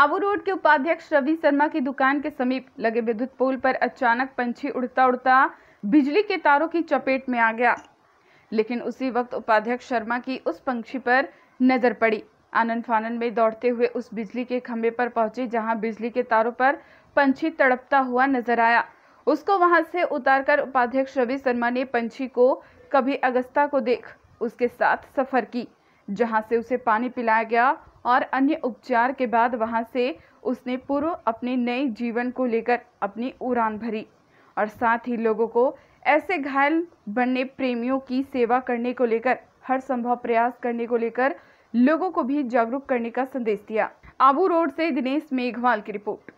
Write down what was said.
Abu road के उपाध्यक्ष रवि शर्मा की दुकान के समीप लगे विद्युत पोल पर अचानक पंछी उड़ता उड़ता बिजली के तारों की चपेट में आ गया लेकिन उसी वक्त उपाध्यक्ष शर्मा की उस पंछी पर नजर पड़ी आनंद फानंद में दौड़ते हुए उस बिजली के खंभे पर पहुंचे जहां बिजली के तारों पर पंछी तड़पता हुआ नजर आया उसको वहां से उतारकर उपाध्यक्ष रवि शर्मा ने पंछी को कभी अगस्ता को देख उसके साथ सफर की जहां से उसे पानी पिलाया गया और अन्य उपचार के बाद वहां से उसने पूर्व अपने नए जीवन को लेकर अपनी उड़ान भरी और साथ ही लोगों को ऐसे घायल बनने प्रेमियों की सेवा करने को लेकर हर संभव प्रयास करने को लेकर लोगों को भी जागरूक करने का संदेश दिया आबू रोड से दिनेश मेघवाल की रिपोर्ट